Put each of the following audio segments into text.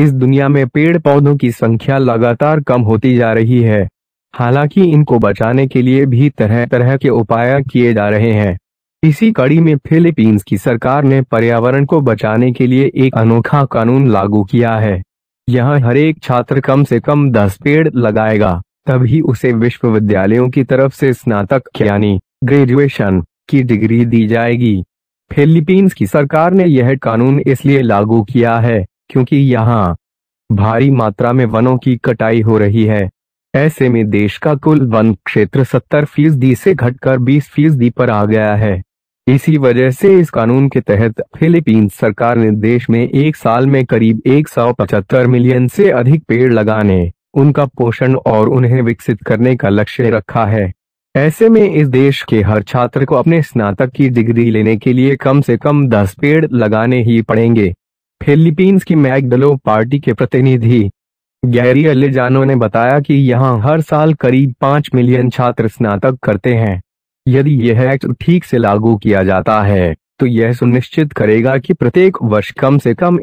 इस दुनिया में पेड़ पौधों की संख्या लगातार कम होती जा रही है हालांकि इनको बचाने के लिए भी तरह तरह के उपाय किए जा रहे हैं इसी कड़ी में फिलीपींस की सरकार ने पर्यावरण को बचाने के लिए एक अनोखा कानून लागू किया है यहाँ हर एक छात्र कम से कम दस पेड़ लगाएगा तभी उसे विश्वविद्यालयों की तरफ से स्नातक यानी ग्रेजुएशन की डिग्री दी जाएगी फिलीपींस की सरकार ने यह कानून इसलिए लागू किया है क्योंकि यहाँ भारी मात्रा में वनों की कटाई हो रही है ऐसे में देश का कुल वन क्षेत्र सत्तर फीसदी से घटकर बीस फीसदी पर आ गया है इसी वजह से इस कानून के तहत फिलीपींस सरकार ने देश में एक साल में करीब एक मिलियन से अधिक पेड़ लगाने उनका पोषण और उन्हें विकसित करने का लक्ष्य रखा है ऐसे में इस देश के हर छात्र को अपने स्नातक की डिग्री लेने के लिए कम से कम 10 पेड़ लगाने ही पड़ेंगे फिलीपींस की मैगडलो पार्टी के प्रतिनिधि गैरी अलेजानो ने बताया कि यहां हर साल करीब पांच मिलियन छात्र स्नातक करते हैं यदि यह एक्ट ठीक से लागू किया जाता है तो यह सुनिश्चित करेगा कि प्रत्येक वर्ष कम से कम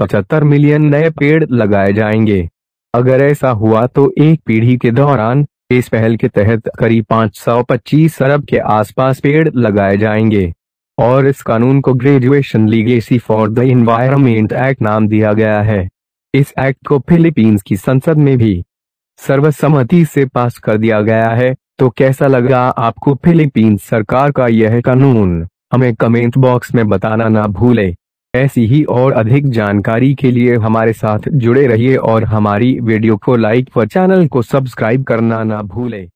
पचहत्तर मिलियन नए पेड़ लगाए जाएंगे अगर ऐसा हुआ तो एक पीढ़ी के दौरान इस पहल के तहत करीब 525 अरब के आसपास पेड़ लगाए जाएंगे और इस कानून को graduation legacy for the environment act नाम दिया गया है इस एक्ट को फिलीपींस की संसद में भी सर्वसम्मति से पास कर दिया गया है तो कैसा लगा आपको फिलीपींस सरकार का यह कानून हमें कमेंट बॉक्स में बताना ना भूले ऐसी ही और अधिक जानकारी के लिए हमारे साथ जुड़े रहिए और हमारी वीडियो को लाइक व चैनल को सब्सक्राइब करना ना भूले